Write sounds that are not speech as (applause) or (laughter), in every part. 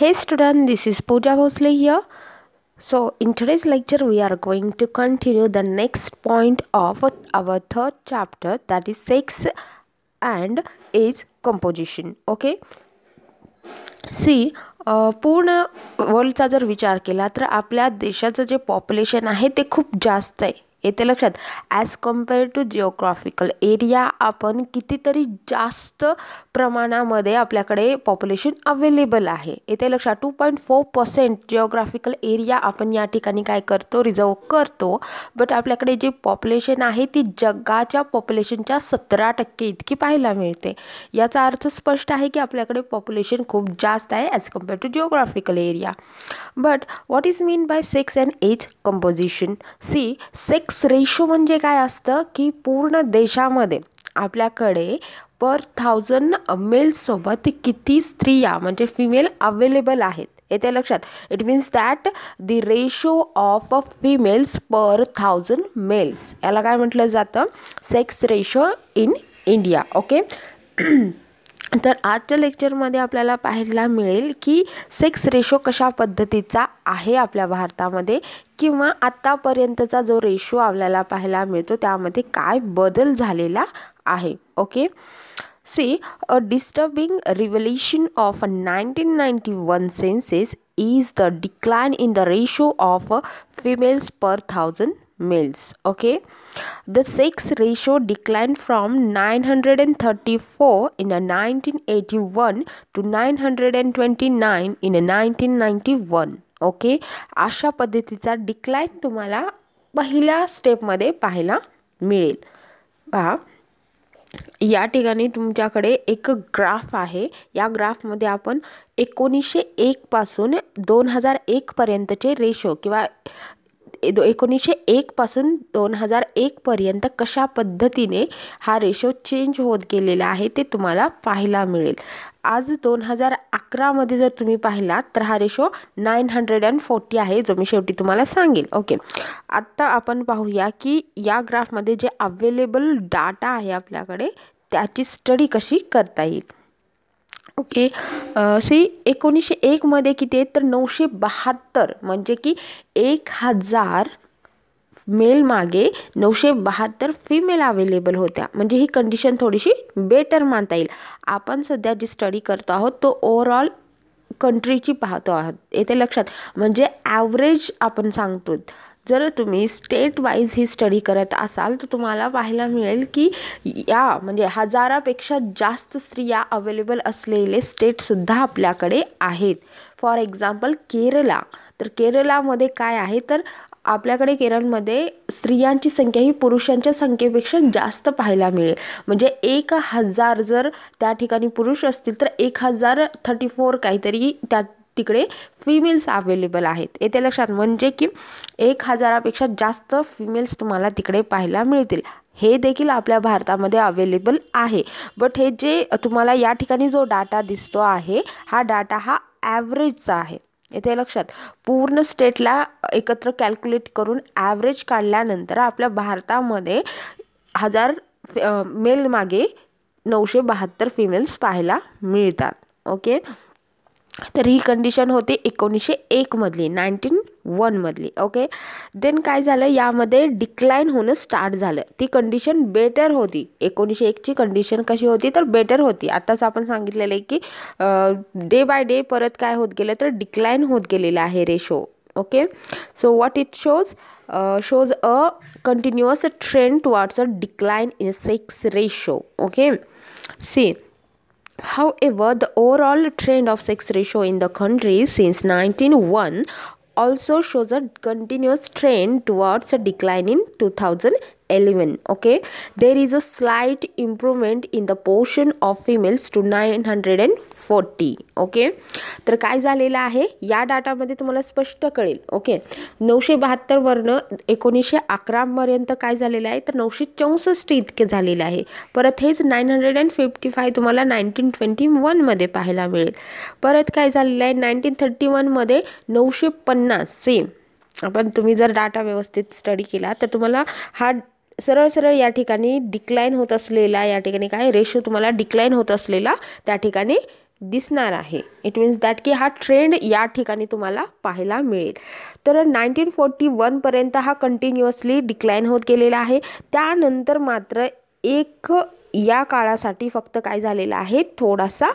हे student this is Pooja Bhosale here so in today's lecture we are going to continue the next point of our third chapter that is sex and age composition okay see पूर्ण वर्ल्डचा जर विचार केला तर आपल्या देशाचं जे पॉप्युलेशन आहे ते खूप जास्त आहे येते लक्षात as compare to geographical area आपण कितीतरी जास्त प्रमाणामध्ये आपल्याकडे पॉप्युलेशन अवेलेबल आहे येते लक्षात two point four percent geographical area आपण या ठिकाणी काय करतो रिझर्व करतो बट आपल्याकडे जी पॉप्युलेशन आहे ती जगाच्या पॉप्युलेशनच्या सतरा टक्के इतकी पाहायला मिळते याचा अर्थ स्पष्ट आहे की आपल्याकडे पॉप्युलेशन खूप जास्त आहे as compare to geographical area but what is mean by sex and age composition see sex ex ratio म्हणजे काय असतं की पूर्ण देशामध्ये आपल्याकडे पर थाउजंड मेलसोबत किती स्त्रिया म्हणजे फिमेल अवेलेबल आहेत येते लक्षात it means that the ratio of a females per thousand males याला काय म्हटलं जातं sex ratio in India okay तर आजच्या लेक्चरमध्ये आपल्याला पाहायला मिळेल की सेक्स रेशो कशा पद्धतीचा आहे आपल्या भारतामध्ये किंवा आत्तापर्यंतचा जो रेशो आपल्याला पाहायला मिळतो त्यामध्ये काय बदल झालेला आहे okay see a disturbing revelation of nineteen ninety one census is the decline in the ratio of females per thousand four okay the nineteen ratio declined from 934 in a 1981 to 929 in a 1991 okay अशा पद्धतीचा decline तुम्हाला पहिल्या स्टेपमध्ये पाहायला मिळेल पहा या ठिकाणी तुमच्याकडे एक ग्राफ आहे या ग्राफमध्ये आपण एकोणीसशे एकपासून दोन हजार एकपर्यंतचे रेशो किंवा दो एकोणीसशे एकपासून दोन हजार एकपर्यंत कशा पद्धतीने हा रेशो चेंज होत गेलेला आहे ते तुम्हाला पाहायला मिळेल आज दोन हजार अकरामध्ये जर तुम्ही पाहिलात तर हा ratio nine hundred and forty आहे जो मी शेवटी तुम्हाला सांगेल ओके आत्ता आपण पाहूया की या ग्राफमध्ये जे अवेलेबल डाटा आहे आपल्याकडे त्याची स्टडी कशी करता येईल ओके सी एकोणीसशे एकमध्ये किती आहेत तर नऊशे बहात्तर म्हणजे की एक हजार मेल मागे नऊशे बहात्तर फिमेल अवेलेबल होत्या म्हणजे ही कंडिशन थोडीशी बेटर मानता येईल आपण सध्या जी स्टडी करतो आहोत तो ओवरऑल कंट्रीची पाहतो आहोत येथे लक्षात म्हणजे ॲव्हरेज आपण सांगतो जर तुम्ही स्टेट वाईज ही स्टडी करत असाल तर तुम्हाला पाहायला मिळेल की या म्हणजे हजारापेक्षा जास्त स्त्रिया अवेलेबल असलेले स्टेटसुद्धा आपल्याकडे आहेत फॉर एक्झाम्पल केरला तर केरलामध्ये काय आहे तर आपल्याकडे केरळमध्ये स्त्रियांची संख्या ही पुरुषांच्या संख्येपेक्षा जास्त पाहायला मिळेल म्हणजे एक हजार जर त्या ठिकाणी पुरुष असतील तर एक हजार थर्टी फोर काहीतरी त्या तिकडे फिमेल्स अवेलेबल आहेत येते लक्षात म्हणजे की एक हजारापेक्षा जास्त फिमेल्स तुम्हाला तिकडे पाहायला मिळतील हे देखील आपल्या भारतामध्ये अवेलेबल आहे बट हे जे तुम्हाला या ठिकाणी जो डाटा दिसतो आहे हा डाटा हा ॲव्हरेजचा आहे येथे लक्षात पूर्ण स्टेटला एकत्र कॅल्क्युलेट करून ॲव्हरेज काढल्यानंतर आपल्या भारतामध्ये हजार मेल मागे नऊशे बहात्तर फिमेल्स पाहायला मिळतात ओके तर ही कंडिशन होती एकोणीसशे एकमधली नाईन्टीन वनमधली ओके देन काय झालं यामध्ये डिक्लाईन होणं स्टार्ट झालं ती कंडिशन बेटर होती एकोणीसशे एकची कंडिशन कशी होती तर बेटर होती आत्ताच आपण सांगितलेलं आहे की डे बाय डे परत काय होत गेलं तर डिक्लाईन होत गेलेलं आहे ratio okay so what it shows shows a continuous trend towards a decline in sex ratio okay see However, the overall trend of sex ratio in the country since 1901 also shows a continuous trend towards a decline in 2000 11 okay there is a slight improvement in the portion of females to 940 okay तर काय झालेलं आहे या डाटामध्ये तुम्हाला स्पष्ट कळेल okay नऊशे बहात्तर वर्ण एकोणीसशे अकरापर्यंत काय झालेलं आहे तर नऊशे चौसष्ट इतके झालेलं आहे परत हेच nine hundred and fifty five तुम्हाला नाईन्टीन ट्वेंटी वनमध्ये पाहायला मिळेल परत काय झालेलं आहे नाईन्टीन थर्टी वनमध्ये नऊशे पन्नास सेम आपण तुम्ही जर डाटा व्यवस्थित स्टडी केला तर तुम्हाला हा सरळ सरळ या ठिकाणी डिक्लाईन होत असलेला या ठिकाणी काय रेशो तुम्हाला डिक्लाईन होत असलेला त्या ठिकाणी दिसणार आहे इट मीन्स दॅट की हा ट्रेंड या ठिकाणी तुम्हाला पाहायला मिळेल तर नाईन्टीन फोर्टी वनपर्यंत हा कंटिन्युअसली डिक्लाईन होत गेलेला आहे त्यानंतर मात्र एक या काळासाठी फक्त काय झालेला आहे थोडासा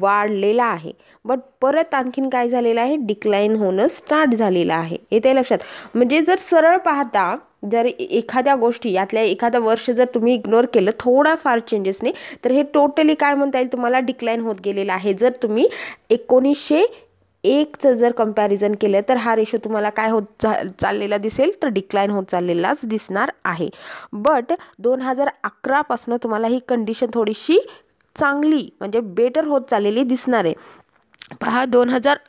वाढलेला आहे बट परत आणखीन काय झालेलं आहे डिक्लाईन होणं स्टार्ट झालेलं आहे येते लक्षात म्हणजे जर सरळ पाहता जर एखाद्या गोष्टी यातल्या एखादं वर्ष जर तुम्ही इग्नोर केलं थोडाफार चेंजेसने तर हे टोटली काय म्हणता येईल तुम्हाला डिक्लाईन होत गेलेलं आहे जर तुम्ही एकोणीसशे एकचं जर कम्पॅरिझन केलं तर हा रेशो तुम्हाला काय होत चा चाललेला दिसेल तर डिक्लाईन होत चाललेलाच दिसणार आहे बट दोन हजार अकरापासनं तुम्हाला ही कंडिशन थोडीशी चांगली म्हणजे बेटर होत चाललेली दिसणार आहे पहा दोन हजार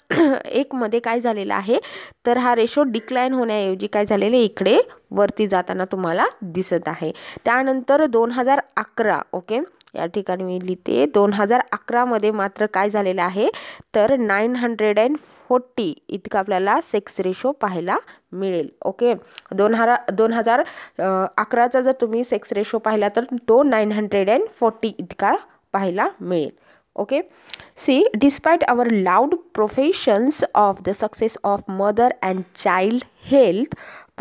एकमध्ये काय झालेलं आहे तर हा रेशो डिक्लाईन होण्याऐवजी काय झालेलं आहे इकडे वरती जाताना तुम्हाला दिसत आहे त्यानंतर दोन हजार अकरा ओके या ठिकाणी मी लिहिते दोन हजार अकरामध्ये मात्र काय झालेलं आहे तर नाईन हंड्रेड अँड फोर्टी इतका आपल्याला सेक्स रेशो पाहायला मिळेल ओके दोन हरा दोन हजार अकराचा जर तुम्ही सेक्स रेशो पाहिला तर तो नाईन हंड्रेड अँड फोर्टी इतका पाहायला मिळेल okay see despite our loud professions of the success of mother and child health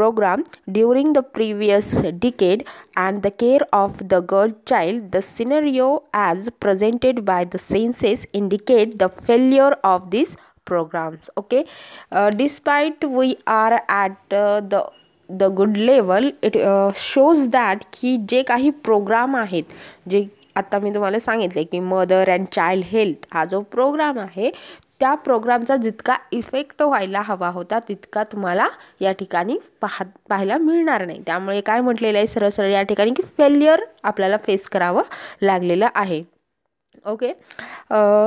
program during the previous decade and the care of the girl child the scenario as presented by the census indicate the failure of these programs okay uh, despite we are at uh, the good level, it uh, shows that that की जे काही programme आहेत आत्ता मी तुम्हाला सांगितले की mother and child health हा जो प्रोग्राम आहे त्या प्रोग्रामचा जितका इफेक्ट व्हायला हवा होता तितका तुम्हाला या ठिकाणी पाह पाहायला मिळणार नाही त्यामुळे काय म्हटलेलं आहे सरळ सरळ या ठिकाणी की फेल्युअर आपल्याला फेस करावं लागलेलं आहे okay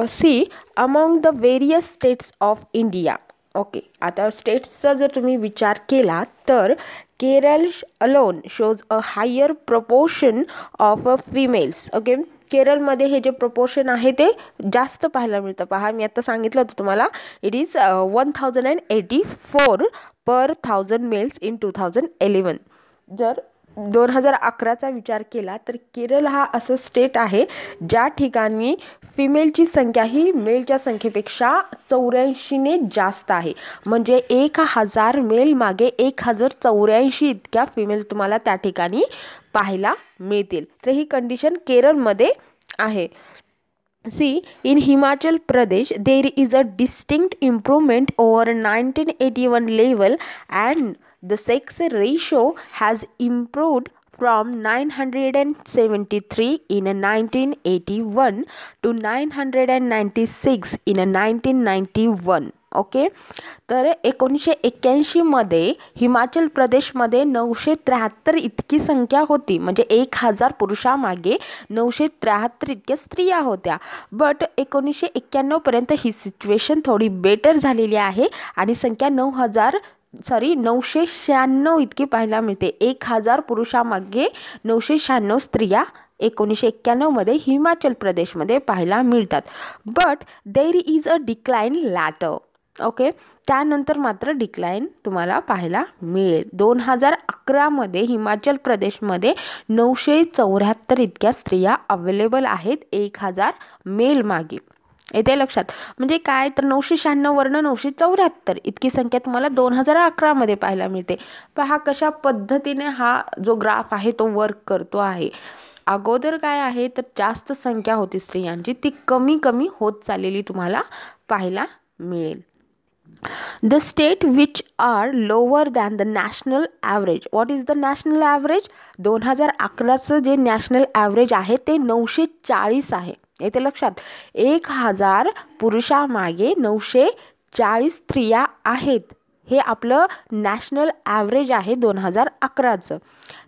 see among the various states of India okay आता स्टेट्सचा जर तुम्ही विचार केला तर Kerala alone shows a higher proportion of a females okay केरळमध्ये हे जे प्रपोर्शन आहे ते जास्त पाहायला मिळतं पहा मी आता सांगितलं होतं तुम्हाला it is one thousand and eighty four per thousand males in two thousand eleven जर दोन हजार अकराचा विचार केला तर केरळ हा असं स्टेट आहे ज्या ठिकाणी फिमेलची संख्या ही मेलच्या संख्येपेक्षा चौऱ्याऐंशीने जास्त आहे म्हणजे एक हजार मेल मागे एक हजार चौऱ्याऐंशी इतक्या फिमेल तुम्हाला त्या ठिकाणी पाहायला मिळतील तर ही कंडिशन केरळमध्ये आहे Himachal Pradesh there is a distinct improvement over nineteen eighty one level and the sex ratio has improved from 973 in 1981 to 996 in 1991. Okay तर एकोणीसशे एक्क्याऐंशीमध्ये हिमाचल प्रदेशमध्ये नऊशे त्र्याहत्तर इतकी संख्या होती म्हणजे एक हजार पुरुषामागे नऊशे त्र्याहत्तर इतक्या स्त्रिया होत्या बट एकोणीसशे एक्क्याण्णवपर्यंत ही सिच्युएशन थोडी बेटर झालेली आहे आणि संख्या नऊ हजार सॉरी नऊशे शहाण्णव इतकी पाहायला मिळते एक हजार पुरुषामागे नऊशे शहाण्णव स्त्रिया एकोणीसशे एक्क्याण्णवमध्ये हिमाचल प्रदेशमध्ये पाहायला मिळतात but there is a decline late okay त्यानंतर मात्र डिक्लाईन तुम्हाला पाहायला मिळेल दोन हजार अकरामध्ये हिमाचल प्रदेशमध्ये नऊशे चौऱ्याहत्तर इतक्या स्त्रिया अवेलेबल आहेत एक हजार मेलमागे येते लक्षात म्हणजे काय तर नऊशे वर्ण नऊशे चौऱ्याहत्तर इतकी संख्या तुम्हाला दोन हजार अकरामध्ये पाहायला मिळते पहा कशा पद्धतीने हा जो ग्राफ आहे तो वर्क करतो आहे अगोदर काय आहे तर जास्त संख्या होती स्त्रियांची ती कमी कमी होत चाललेली तुम्हाला पाहायला मिळेल the state which are lower than the national average what is the national average दोन हजार अकराचं जे नॅशनल ॲव्हरेज आहे ते नऊशे चाळीस आहे येते लक्षात एक हजार पुरुषामागे नऊशे चाळीस स्त्रिया आहेत हे आपलं नॅशनल ॲव्हरेज आहे दोन हजार अकराचं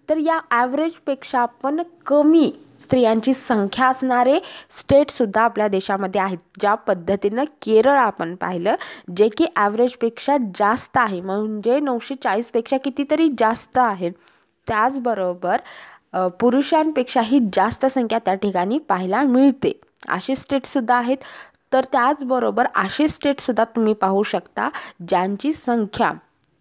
तर या ॲव्हरेजपेक्षा पण कमी स्त्रियांची संख्या असणारे स्टेटसुद्धा आपल्या देशामध्ये आहेत ज्या पद्धतीनं केरळ आपण पाहिलं जे की ॲव्हरेजपेक्षा जास्त आहे म्हणजे नऊशे चाळीसपेक्षा कितीतरी जास्त आहे त्याचबरोबर पुरुषांपेक्षाही जास्त संख्या त्या ठिकाणी पाहायला मिळते अशी स्टेटसुद्धा आहेत तर त्याचबरोबर असे स्टेटसुद्धा तुम्ही पाहू शकता ज्यांची संख्या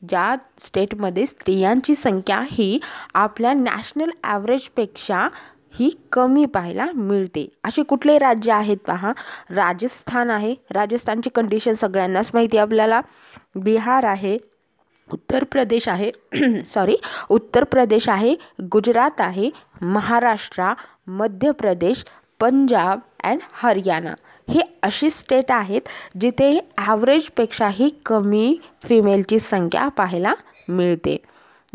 ज्या स्टेटमध्ये स्त्रियांची संख्या ही आपल्या नॅशनल ॲव्हरेजपेक्षा ही कमी पाहायला मिळते असे कुठले राज्य आहेत पहा राजस्थान आहे राजस्थानची कंडिशन सगळ्यांनाच माहिती आपल्याला बिहार आहे उत्तर प्रदेश आहे सॉरी (clears throat) उत्तर प्रदेश आहे गुजरात आहे महाराष्ट्र मध्य प्रदेश पंजाब अँड हरियाणा हे अशी स्टेट आहेत जिथे ॲव्हरेजपेक्षाही कमी फिमेलची संख्या पाहायला मिळते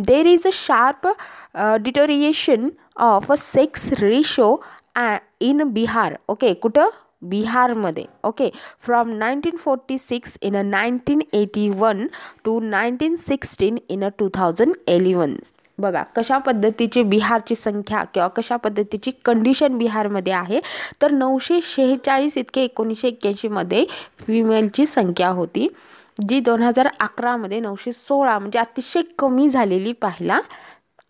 there is a sharp deterioration of a sex ratio in Bihar okay कुठं बिहारमध्ये okay from nineteen forty six in a nineteen eighty one to nineteen sixteen in a two thousand eleven बघा कशा पद्धतीची बिहारची संख्या किंवा कशा पद्धतीची कंडिशन बिहारमध्ये आहे तर नऊशे शेहेचाळीस इतके एकोणीसशे एक्क्याऐंशीमध्ये फिमेलची संख्या होती जी दोन हजार अकरामध्ये नऊशे सोळा म्हणजे अतिशय कमी झालेली पाहायला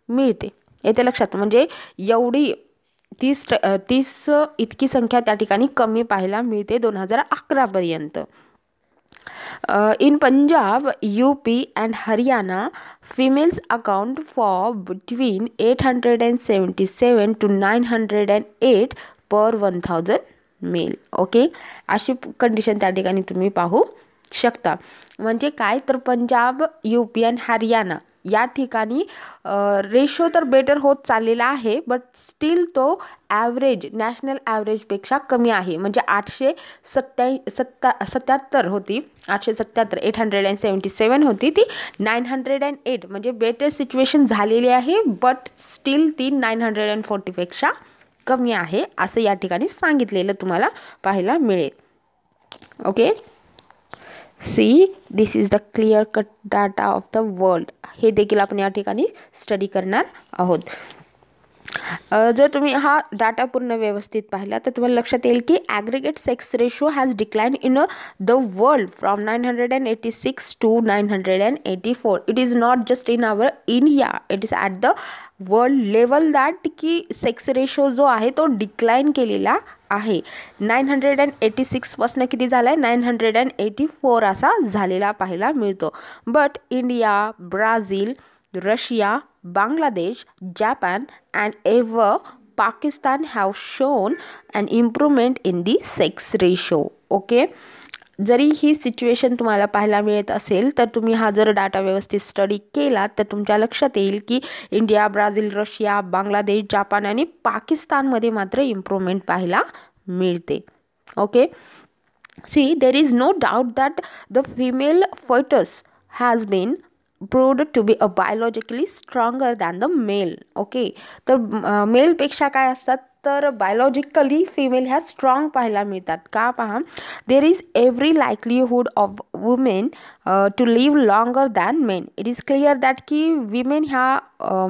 मिळते येते लक्षात म्हणजे एवढी तीस तीस इतकी संख्या त्या ठिकाणी कमी पाहायला मिळते दोन हजार अकरापर्यंत in Punjab U P and Haryana females account for between eight hundred and seventy seven to nine hundred and eight per one thousand male okay अशी कंडिशन त्या ठिकाणी तुम्ही पाहू शकता म्हणजे काय तर Punjab U P and Haryana या ठिकाणी रेशो तर बेटर होत चाललेला आहे बट स्टील तो ॲव्हरेज नॅशनल ॲव्हरेजपेक्षा कमी आहे म्हणजे आठशे सत्त्या सत्ता सत्याहत्तर होती आठशे सत्याहत्तर eight hundred and seventy seven होती ती नाईन हंड्रेड अँड एट म्हणजे बेटर सिच्युएशन झालेली आहे बट स्टील ती नाईन हंड्रेड अँड फोर्टीपेक्षा कमी आहे असं या ठिकाणी सांगितलेलं तुम्हाला पाहायला मिळेल okay see this is the clear cut data of the world हे देखील आपण या ठिकाणी स्टडी करणार आहोत जर तुम्ही हा डाटा पूर्ण व्यवस्थित पाहिला तर तुम्हाला लक्षात येईल की aggregate sex ratio has decline in the world from nine hundred and eighty six to nine hundred and eighty four it is not just in our India it is at the world level that की sex ratio जो आहे तो decline केलेला आहे nine hundred and eighty सिक्सपासून किती झाला आहे nine hundred and eighty four असा झालेला पाहायला मिळतो but India Brazil Russia Bangladesh Japan and even Pakistan have shown and improvement in the sex ratio okay जरी ही सिच्युएशन तुम्हाला पाहायला मिळत असेल तर तुम्ही हा जर डाटा व्यवस्थित स्टडी केला तर तुमच्या लक्षात येईल की India Brazil Russia Bangladesh Japan आणि पाकिस्तानमध्ये मात्र इम्प्रूव्हमेंट पाहायला मिळते okay see there is no doubt that the female foetus has been proved to be a biologically stronger than the male okay तर मेलपेक्षा काय असतात तर बायोलॉजिकली फिमेल ह्या स्ट्रॉंग पाहायला मिळतात का पहा there is every likelihood of women to live longer than men it is clear that की विमेन ह्या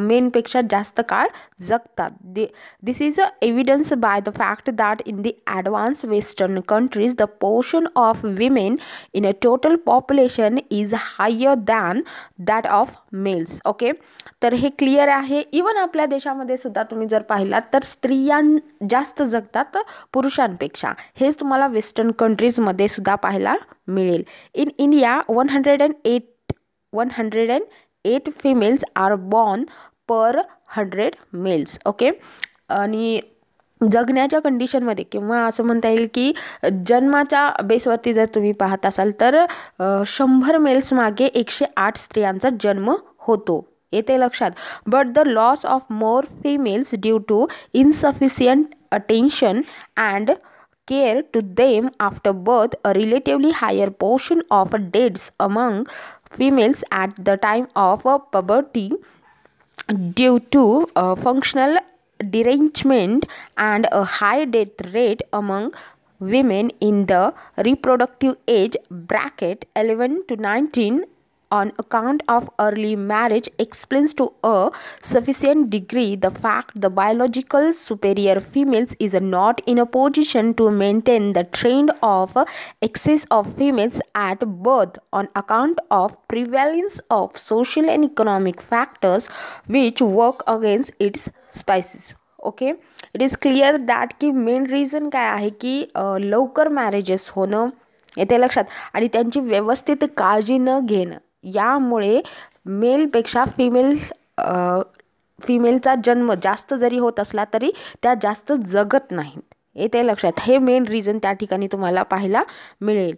मेनपेक्षा uh, जास्त काळ जगतात they this is a evidence by the fact that in the advance western countries the portion of women in a total population is higher than that of males okay तर हे clear आहे even आपल्या देशामध्ये सुद्धा तुम्ही जर पाहिलात तर स्त्रिया जास्त जगतात पुरुषांपेक्षा हेच तुम्हाला वेस्टर्न कंट्रीजमध्ये सुद्धा पाहायला मिळेल in India one hundred and eight one hundred and eight females are born per hundred males okay आणि जगण्याच्या कंडिशनमध्ये किंवा असं म्हणता येईल की जन्माच्या बेसवरती जर तुम्ही पाहत असाल तर शंभर मेल्स मागे एकशे आठ स्त्रियांचा जन्म होतो येते लक्षात but the loss of more females due to insufficient attention and care to them after birth a relatively higher portion of deaths among females at the time of puberty due to uh, functional derangement and a high death rate among women in the reproductive age bracket 11 to 19 on account of early marriage explains to a sufficient degree the fact the biological superior females is not in a position to maintain the trend of excess of females at birth on account of prevalence of social and economic factors which work against its species okay it is clear that the main reason kaya काय आहे की लवकर marriages होणं येते लक्षात आणि त्यांची व्यवस्थित काळजी न घेणं यामुळे मेलपेक्षा फिमेल फिमेलचा जन्म जास्त जरी होत असला तरी त्या जास्त जगत नाहीत येते लक्षात हे मेन रिझन त्या ठिकाणी तुम्हाला पाहायला मिळेल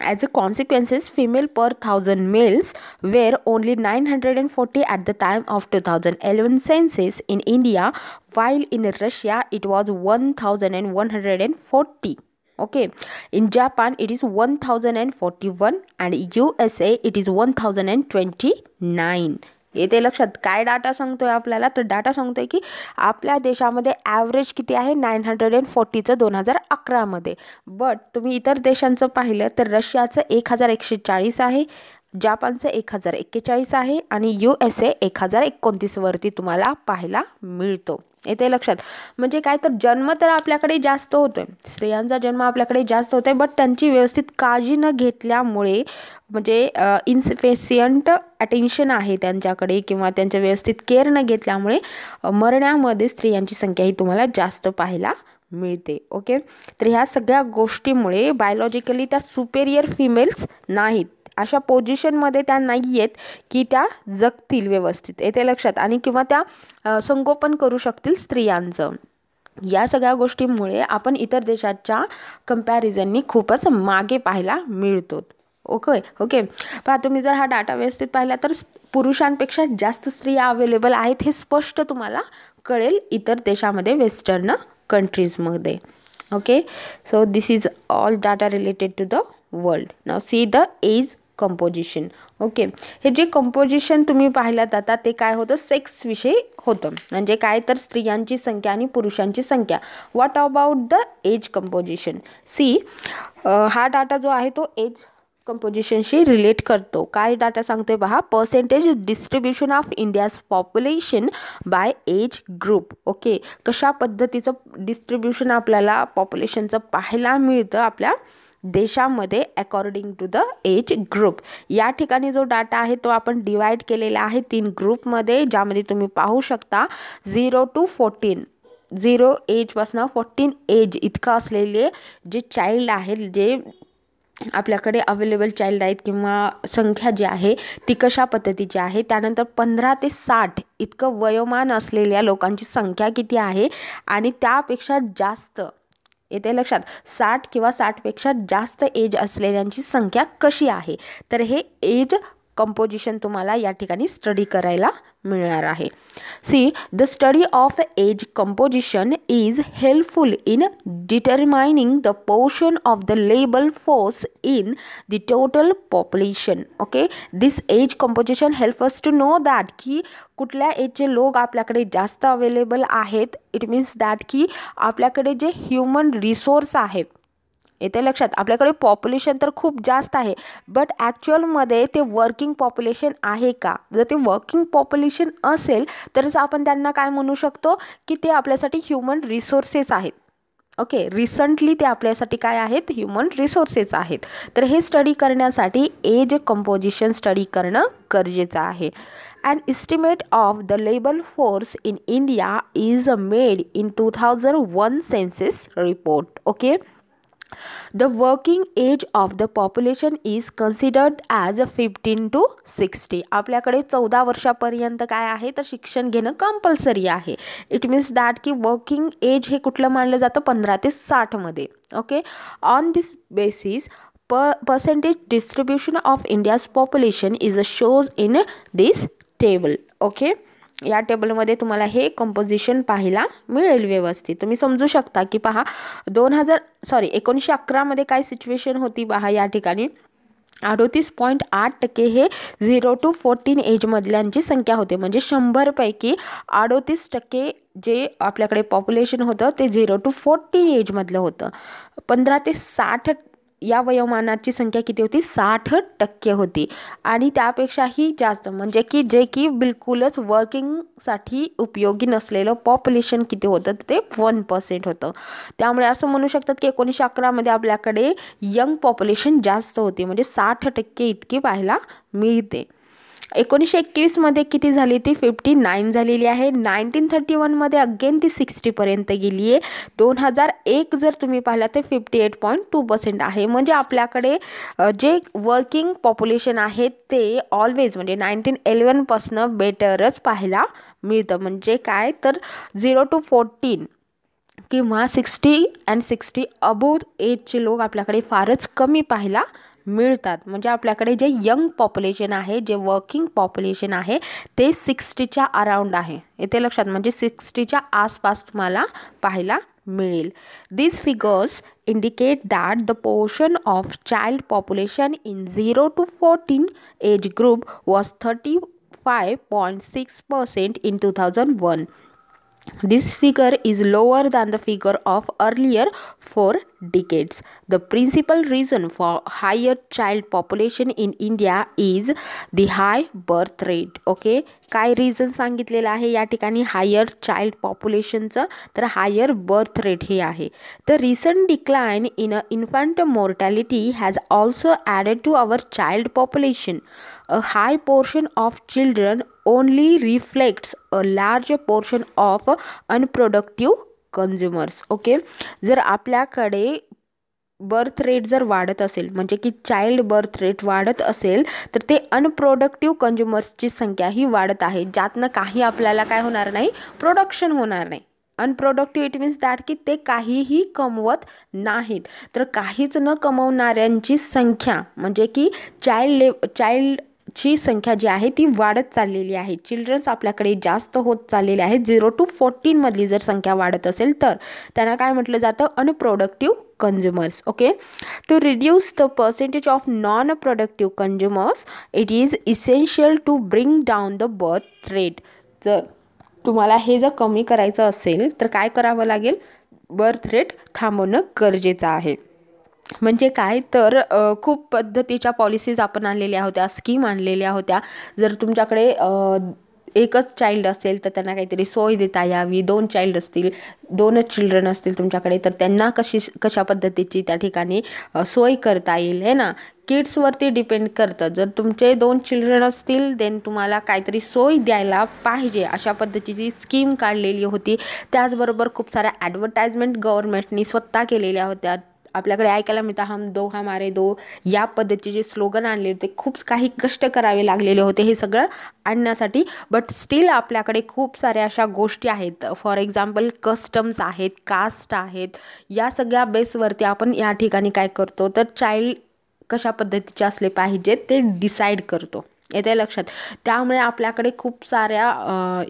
as a consequences female per thousand males were only nine hundred and forty at the time of two thousand eleven census in India while in Russia it was one thousand and one hundred and forty okay in Japan it is one one thousand and forty and U S A it is one thousand and twenty nine येते लक्षात काय data सांगतोय आपल्याला तर data सांगतोय की आपल्या देशामध्ये ॲव्हरेज किती आहे नाईन हंड्रेड अँड फोर्टीचं दोन हजार अकरामध्ये बट तुम्ही इतर देशांचं पाहिलं तर रशियाचं एक हजार एकशे चाळीस आहे जापानचं एक हजार एक्केचाळीस आहे आणि यू एस ए एक हजार एकोणतीसवरती तुम्हाला पाहायला मिळतो येते लक्षात म्हणजे काय तर जन्म तर आपल्याकडे जास्त होतोय स्त्रियांचा जन्म आपल्याकडे जास्त होतोय बट त्यांची व्यवस्थित काळजी न घेतल्यामुळे म्हणजे इन्सफेसियंट अटेन्शन आहे त्यांच्याकडे किंवा त्यांच्या व्यवस्थित केअर न घेतल्यामुळे मरण्यामध्ये स्त्रियांची संख्या ही तुम्हाला जास्त पाहायला मिळते ओके तर ह्या सगळ्या गोष्टीमुळे बायोलॉजिकली त्या सुपेरियर फिमेल्स नाहीत अशा पोझिशनमध्ये त्या नाही आहेत की त्या जगतील व्यवस्थित येते लक्षात आणि किंवा त्या संगोपन करू शकतील स्त्रियांचं या सगळ्या गोष्टींमुळे आपण इतर देशाच्या कम्पॅरिझननी खूपच मागे पाहायला मिळतो ओके ओके पहा तुम्ही जर हा डाटा व्यवस्थित पाहिला तर पुरुषांपेक्षा जास्त स्त्रिया अवेलेबल आहेत हे स्पष्ट तुम्हाला कळेल इतर देशामध्ये वेस्टर्न कंट्रीजमध्ये okay so this is all data related to the world now see the age composition okay हे जे कंपोजिशन तुम्ही पाहिलात आता ते काय होतं सेक्सविषयी होतं म्हणजे काय तर स्त्रियांची संख्या आणि पुरुषांची संख्या what about the age composition see हा डाटा जो आहे तो एज कंपोजिशनशी रिलेट करतो काय डाटा सांगतोय पहा percentage distribution of India's population by age group okay कशा पद्धतीचं डिस्ट्रीब्युशन आपल्याला पॉप्युलेशनचं पाहायला मिळतं आपल्या देशामध्ये according to the age group या ठिकाणी जो डाटा आहे तो आपण डिवाइड केलेला आहे तीन ग्रुपमध्ये ज्यामध्ये तुम्ही पाहू शकता झिरो टू फोर्टीन झिरो एजपासनं फोर्टीन एज इतकं असलेले जे चाइल्ड आहेत जे आपल्याकडे अवेलेबल चाइल्ड आहेत किंवा संख्या जी आहे ती कशा पद्धतीची आहे त्यानंतर पंधरा ते साठ इतकं वयोमान असलेल्या लोकांची संख्या किती आहे आणि त्यापेक्षा जास्त येते लक्षात साठ किंवा साठपेक्षा जास्त एज असलेल्यांची संख्या कशी आहे तर हे एज कंपोजिशन तुम्हाला या ठिकाणी स्टडी करायला मिळणार आहे see the study of age composition is helpful in determining the portion of the labour force in the total population okay this age composition help us to know that की कुठल्या एजचे लोक आपल्याकडे जास्त अवेलेबल आहेत इट मीन्स दॅट की आपल्याकडे जे ह्युमन रिसोर्स आहेत येते लक्षात आपल्याकडे पॉप्युलेशन तर खूप जास्त आहे बट ॲक्च्युअलमध्ये ते वर्किंग पॉप्युलेशन आहे का जर ते वर्किंग पॉप्युलेशन असेल तरच आपण त्यांना काय म्हणू शकतो की ते आपल्यासाठी ह्युमन रिसोर्सेस आहेत ओके रिसंटली ते आपल्यासाठी काय आहेत ह्युमन रिसोर्सेस आहेत तर हे स्टडी करण्यासाठी एज कंपोजिशन स्टडी करणं गरजेचं आहे and estimate of the labour force in India is made in two thousand one census report okay The working age of the population is considered as 15 to 60. आपल्याकडे 14 वर्षापर्यंत काय आहे तर शिक्षण घेणे कंपल्सरी आहे. It means that की working age हे कुठले मानले जातो 15 ते 60 मध्ये. Okay? On this basis percentage distribution of India's population is shows in this table. Okay? या टेबलमध्ये तुम्हाला हे कंपोजिशन पाहायला मिळेल व्यवस्थित तुम्ही समजू शकता की पहा दोन हजार सॉरी एकोणीसशे अकरामध्ये काय सिच्युएशन होती पहा या ठिकाणी अडोतीस पॉईंट आठ टक्के हे झिरो टू फोर्टीन एजमधल्यांची संख्या होते म्हणजे शंभरपैकी अडोतीस टक्के जे आपल्याकडे पॉप्युलेशन होतं ते झिरो टू फोर्टीन एजमधलं होतं पंधरा ते साठ या वयोमानाची संख्या किती होती साठ टक्के होती आणि त्यापेक्षाही जास्त म्हणजे की जे की बिलकुलच वर्किंगसाठी उपयोगी नसलेलं पॉप्युलेशन किती होतं ते वन पर्सेंट होतं त्यामुळे असं म्हणू शकतात की एकोणीसशे अकरामध्ये आपल्याकडे यंग पॉप्युलेशन जास्त होते म्हणजे साठ टक्के इतकी पाहायला मिळते एकोणीसशे एकवीसमध्ये किती झाली ती फिफ्टी नाईन झालेली आहे नाईन्टीन थर्टी वनमध्ये अगेन ती सिक्स्टीपर्यंत गेली आहे दोन हजार एक जर तुम्ही पाहिला तर fifty eight point two percent आहे म्हणजे आपल्याकडे जे वर्किंग पॉप्युलेशन आहे ते ऑलवेज म्हणजे नाईन्टीन एलेवनपासनं बेटरच पाहायला मिळतं म्हणजे काय तर झिरो टू फोर्टीन किंवा सिक्स्टी अँड सिक्स्टी अबोव एजचे लोक आपल्याकडे फारच कमी पाहायला मिळतात म्हणजे आपल्याकडे जे यंग पॉप्युलेशन आहे जे वर्किंग पॉप्युलेशन आहे ते सिक्स्टीच्या अराउंड आहे येथे लक्षात म्हणजे सिक्स्टीच्या आसपास तुम्हाला पाहायला मिळेल this figures indicate that the portion of child population in zero to fourteen age group was thirty five point six percent in two thousand one this figure is lower than the figure of earlier four decades. The principal reason for higher child population in India is the high birth rate. Okay, काय reason सांगितलेलं आहे या ठिकाणी higher child पॉप्युलेशनचं तर higher birth rate हे आहे तर recent decline in a infant mortality has also added to our child population a high portion of children only reflects a large portion of unproductive consumers okay जर आपल्याकडे birth rate जर वाढत असेल म्हणजे की चाइल्ड बर्थ रेट वाढत असेल तर ते अनप्रोडक्टिव कंज्युमर्सची संख्या ही वाढत आहे ज्यातनं काही आपल्याला काय होणार नाही प्रोडक्शन होणार नाही अनप्रोडक्टिव्ह इट मीन्स दॅट की ते काहीही कमवत नाहीत तर काहीच न कमवणाऱ्यांची संख्या म्हणजे की चाइल्ड ले चाइल्ड ची संख्या जी आहे ती वाढत चाललेली आहे चिल्ड्रन्स आपल्याकडे जास्त होत चाललेले आहेत झिरो टू फोर्टीनमधली जर संख्या वाढत असेल तर त्यांना काय म्हटलं जातं unproductive consumers okay to reduce the percentage of non productive consumers it is essential to bring down the birth rate जर तुम्हाला हे जर कमी करायचं असेल तर काय करावं लागेल बर्थ रेट थांबवणं गरजेचं आहे म्हणजे काय तर खूप पद्धतीच्या पॉलिसीज आपण आणलेल्या होत्या स्कीम आणलेल्या होत्या जर तुमच्याकडे एकच चाइल्ड असेल तर त्यांना काहीतरी सोय देता यावी दोन चाइल्ड असतील दोनच चिल्ड्रन असतील तुमच्याकडे तर त्यांना कशी कशा पद्धतीची त्या ठिकाणी सोय करता येईल है ना किड्सवरती डिपेंड करतं जर तुमचे दोन चिल्ड्रन असतील देन तुम्हाला काहीतरी सोय द्यायला पाहिजे अशा पद्धतीची स्कीम काढलेली होती त्याचबरोबर खूप साऱ्या ॲडव्हर्टाईजमेंट गव्हर्नमेंटनी स्वतः केलेल्या होत्या आपल्याकडे ऐकायला मिळतं हम दो हमारे दो या पद्धतीचे जे स्लोगन आणले होते खूप काही कष्ट करावे लागलेले होते हे सगळं आणण्यासाठी बट स्टील आपल्याकडे खूप साऱ्या अशा गोष्टी आहेत फॉर एक्झाम्पल कस्टम्स आहेत कास्ट आहेत या सगळ्या बेसवरती आपण या ठिकाणी काय करतो तर चाइल्ड कशा पद्धतीचे असले पाहिजे ते डिसाईड करतो येते लक्षात त्यामुळे आपल्याकडे खूप साऱ्या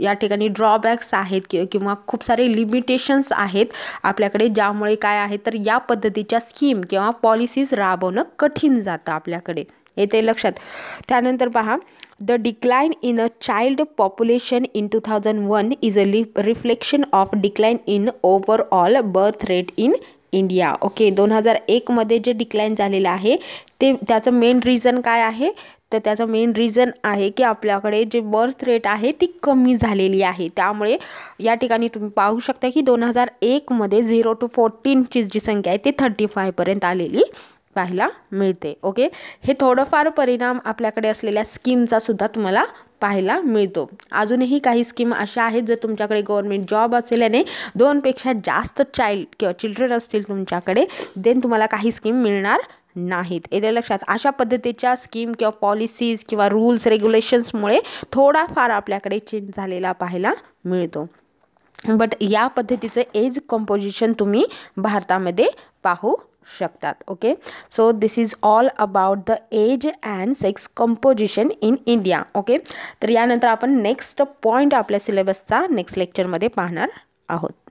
या ठिकाणी ड्रॉबॅक्स आहेत कि किंवा खूप सारे लिमिटेशन्स आहेत आपल्याकडे ज्यामुळे काय आहे तर या पद्धतीच्या स्कीम किंवा पॉलिसीज राबवणं कठीण जातं आपल्याकडे येते लक्षात त्यानंतर पहा the decline in a child population in two thousand one is a लि reflection of decline in overall birth rate in India okay दोन हजार एकमध्ये जे डिक्लाईन झालेलं आहे ते त्याचं मेन रिझन काय आहे तर त्याचं मेन रिझन आहे की आपल्याकडे जे बर्थ रेट आहे ती कमी झालेली आहे त्यामुळे या ठिकाणी तुम्ही पाहू शकता की दोन हजार एकमध्ये झिरो टू फोर्टीनची जी संख्या आहे ती थर्टी फायपर्यंत आलेली पाहायला मिळते ओके हे थोडंफार परिणाम आपल्याकडे असलेल्या स्कीमचा सुद्धा तुम्हाला पाहायला मिळतो अजूनही काही स्कीम अशा आहेत जर तुमच्याकडे गव्हर्नमेंट जॉब असल्याने दोनपेक्षा जास्त चाइल्ड किंवा चिल्ड्रन असतील तुमच्याकडे देन तुम्हाला काही स्कीम मिळणार नाहीत येते लक्षात अशा पद्धतीच्या स्कीम किंवा पॉलिसीज किंवा रूल्स रेग्युलेशन्समुळे थोडाफार आपल्याकडे चेंज झालेला पाहायला मिळतो बट या पद्धतीचं एज कंपोजिशन तुम्ही भारतामध्ये पाहू शकतात okay so this is all about the age and sex composition in India okay तर यानंतर आपण नेक्स्ट पॉईंट आपल्या सिलेबसचा नेक्स्ट लेक्चरमध्ये पाहणार आहोत